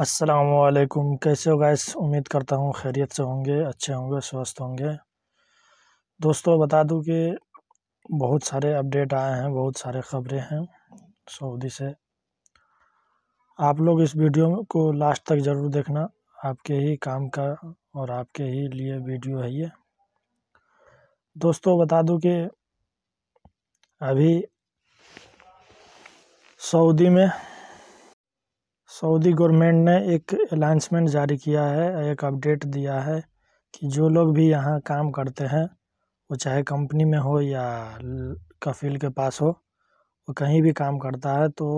असलकुम कैसे हो गए उम्मीद करता हूँ खैरियत से होंगे अच्छे होंगे स्वस्थ होंगे दोस्तों बता दूँ कि बहुत सारे अपडेट आए हैं बहुत सारे ख़बरें हैं सऊदी से आप लोग इस वीडियो को लास्ट तक ज़रूर देखना आपके ही काम का और आपके ही लिए वीडियो है ये दोस्तों बता दूँ कि अभी सऊदी में सऊदी गवर्नमेंट ने एक अलाउंसमेंट जारी किया है एक अपडेट दिया है कि जो लोग भी यहाँ काम करते हैं वो चाहे कंपनी में हो या कफ़ील के पास हो वो कहीं भी काम करता है तो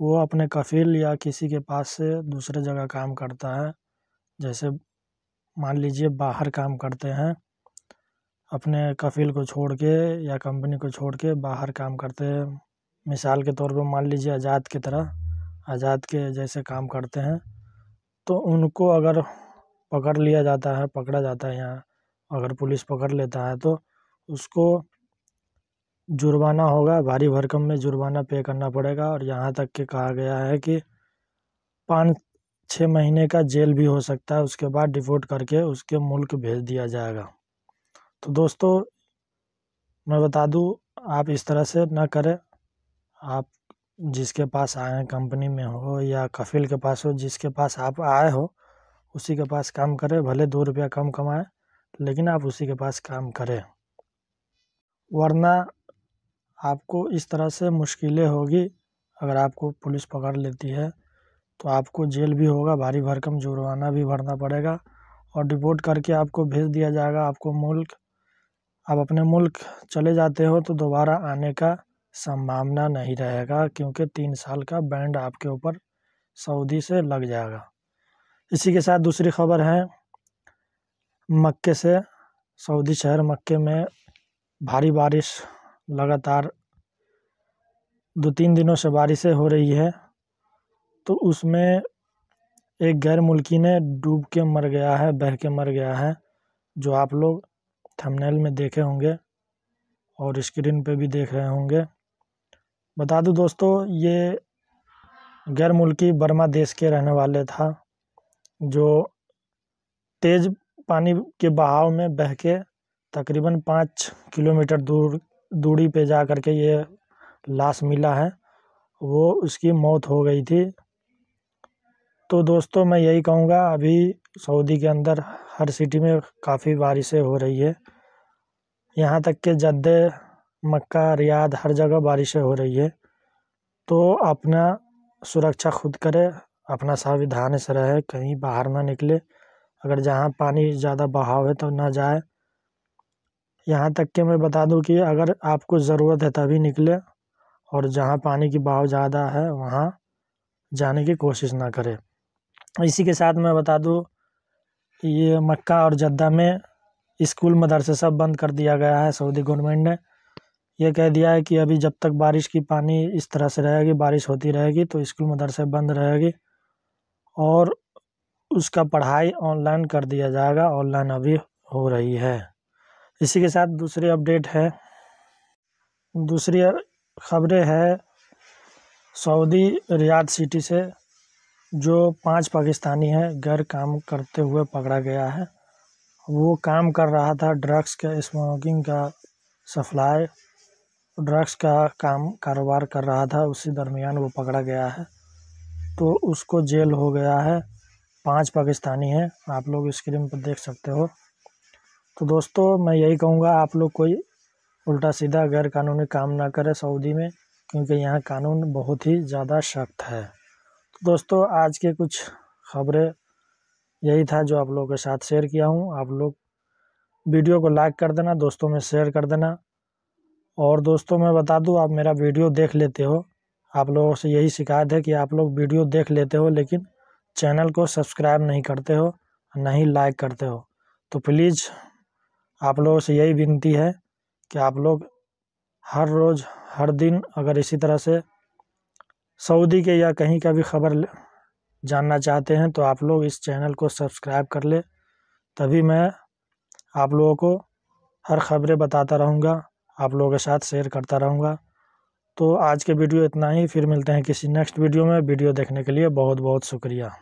वो अपने कफ़ील या किसी के पास से दूसरे जगह काम करता है जैसे मान लीजिए बाहर काम करते हैं अपने कफ़ील को छोड़ के या कंपनी को छोड़ के बाहर काम करते हैं मिसाल के तौर पर मान लीजिए आज़ाद की तरह आज़ाद के जैसे काम करते हैं तो उनको अगर पकड़ लिया जाता है पकड़ा जाता है यहाँ अगर पुलिस पकड़ लेता है तो उसको जुर्माना होगा भारी भरकम में जुर्माना पे करना पड़ेगा और यहाँ तक के कहा गया है कि पाँच छः महीने का जेल भी हो सकता है उसके बाद डिपोर्ट करके उसके मुल्क भेज दिया जाएगा तो दोस्तों मैं बता दूँ आप इस तरह से ना करें आप जिसके पास आए हैं कंपनी में हो या कफिल के पास हो जिसके पास आप आए हो उसी के पास काम करें भले दो रुपया कम कमाएं लेकिन आप उसी के पास काम करें वरना आपको इस तरह से मुश्किलें होगी अगर आपको पुलिस पकड़ लेती है तो आपको जेल भी होगा भारी भरकम जुर्माना भी भरना पड़ेगा और डिपोर्ट करके आपको भेज दिया जाएगा आपको मुल्क आप अपने मुल्क चले जाते हो तो दोबारा आने का संभावना नहीं रहेगा क्योंकि तीन साल का बैंड आपके ऊपर सऊदी से लग जाएगा इसी के साथ दूसरी खबर है मक्के से सऊदी शहर मक्के में भारी बारिश लगातार दो तीन दिनों से बारिशें हो रही है तो उसमें एक गैर मुल्की ने डूब के मर गया है बह के मर गया है जो आप लोग थंबनेल में देखे होंगे और स्क्रीन पे भी देख रहे होंगे बता दूं दोस्तों ये गैर मुल्की बर्मा देश के रहने वाले था जो तेज़ पानी के बहाव में बह के तकरीबन पाँच किलोमीटर दूर दूरी पे जा करके ये लाश मिला है वो उसकी मौत हो गई थी तो दोस्तों मैं यही कहूँगा अभी सऊदी के अंदर हर सिटी में काफ़ी बारिशें हो रही है यहाँ तक के जद्दे मक्का रियाद हर जगह बारिशें हो रही है तो अपना सुरक्षा खुद करे अपना सावधान से रहे कहीं बाहर ना निकले अगर जहाँ पानी ज़्यादा बहाव है तो ना जाए यहाँ तक कि मैं बता दूँ कि अगर आपको ज़रूरत है तभी निकले और जहाँ पानी की बहाव ज़्यादा है वहाँ जाने की कोशिश ना करें इसी के साथ मैं बता दूँ ये मक्का और जद्दा में स्कूल मदरसे सब बंद कर दिया गया है सऊदी गवर्नमेंट ने यह कह दिया है कि अभी जब तक बारिश की पानी इस तरह से रहेगी बारिश होती रहेगी तो स्कूल मदरसे बंद रहेगी और उसका पढ़ाई ऑनलाइन कर दिया जाएगा ऑनलाइन अभी हो रही है इसी के साथ दूसरी अपडेट है दूसरी खबरें है सऊदी रियाद सिटी से जो पांच पाकिस्तानी हैं गैर काम करते हुए पकड़ा गया है वो काम कर रहा था ड्रग्स का स्मोकिंग का सप्लाई ड्रग्स का काम कारोबार कर रहा था उसी दरमियान वो पकड़ा गया है तो उसको जेल हो गया है पांच पाकिस्तानी हैं आप लोग स्क्रीन पर देख सकते हो तो दोस्तों मैं यही कहूँगा आप लोग कोई उल्टा सीधा गैर कानूनी काम ना करें सऊदी में क्योंकि यहाँ कानून बहुत ही ज़्यादा सख्त है तो दोस्तों आज के कुछ खबरें यही था जो आप लोगों के साथ शेयर किया हूँ आप लोग वीडियो को लाइक कर देना दोस्तों में शेयर कर देना और दोस्तों मैं बता दूं आप मेरा वीडियो देख लेते हो आप लोगों से यही शिकायत है कि आप लोग वीडियो देख लेते हो लेकिन चैनल को सब्सक्राइब नहीं करते हो नहीं लाइक करते हो तो प्लीज़ आप लोगों से यही विनती है कि आप लोग हर रोज़ हर दिन अगर इसी तरह से सऊदी के या कहीं का भी खबर जानना चाहते हैं तो आप लोग इस चैनल को सब्सक्राइब कर ले तभी मैं आप लोगों को हर खबरें बताता रहूँगा आप लोगों के साथ शेयर करता रहूँगा तो आज के वीडियो इतना ही फिर मिलते हैं किसी नेक्स्ट वीडियो में वीडियो देखने के लिए बहुत बहुत शुक्रिया